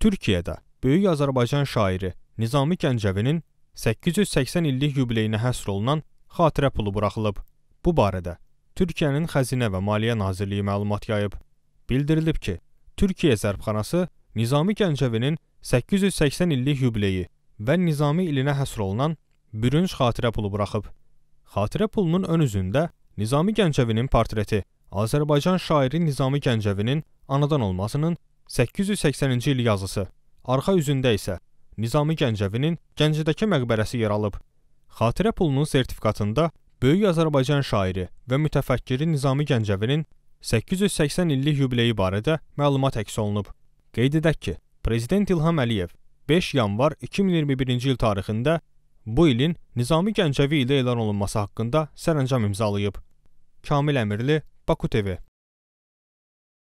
Türkiyədə böyük Azərbaycan şairi Nizami Gəncəvinin 880 illik yubileyinə həsr olunan xatirə pulu buraxılıb. Bu barədə Türkiyənin Xəzinə və Maliyyə Nazirliyi məlumat yayıb. Bildirilib ki, Türkiyə zərbxanası Nizami Gəncəvinin 880 illik yubileyi və Nizami ilinə həsr olunan bürünc xatirə pulu buraxıb. Xatirə pulunun ön üzündə Nizami Gəncəvinin portreti, Azərbaycan şairi Nizami Gəncəvinin anadan olmasının 880-ci il yazısı. Arxa üzündə isə Nizami Gəncəvinin Gəncədəki məqbərəsi yer alıb. Xatirə pulunun sertifikatında böyük Azərbaycan şairi və mütəfəkkiri Nizami Gəncəvinin 880 illik yubileyi barədə məlumat əks olunub. Qeyd edək ki, prezident İlham Əliyev 5 yanvar 2021-ci il tarixində bu ilin Nizami Gəncəvi ilə elan olunması haqqında sərəncam imzalayıb. Kamil Əmirli, Baku TV